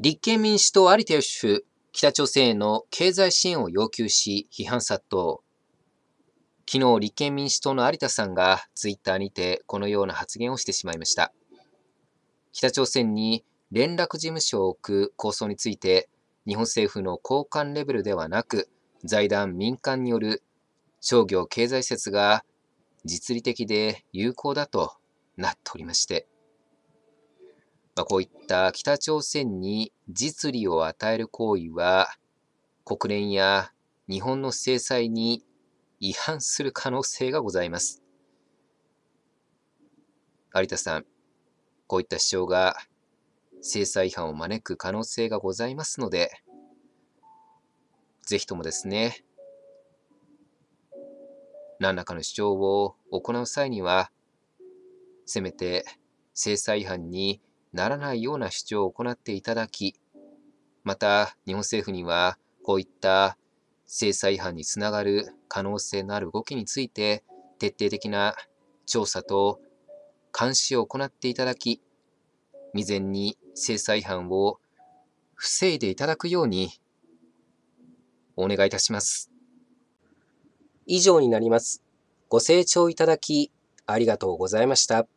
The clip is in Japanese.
立憲民主党有田義夫、北朝鮮への経済支援を要求し、批判殺到。昨日、立憲民主党の有田さんがツイッターにてこのような発言をしてしまいました。北朝鮮に連絡事務所を置く構想について、日本政府の高官レベルではなく、財団民間による商業経済説が実利的で有効だとなっておりまして、まあ、こういった北朝鮮に実利を与える行為は、国連や日本の制裁に違反する可能性がございます。有田さん、こういった主張が制裁違反を招く可能性がございますので、ぜひともですね、何らかの主張を行う際には、せめて制裁違反にならないような主張を行っていただき、また日本政府にはこういった制裁違反につながる可能性のある動きについて徹底的な調査と監視を行っていただき、未然に制裁違反を防いでいただくようにお願いいたします。以上になります。ご清聴いただきありがとうございました。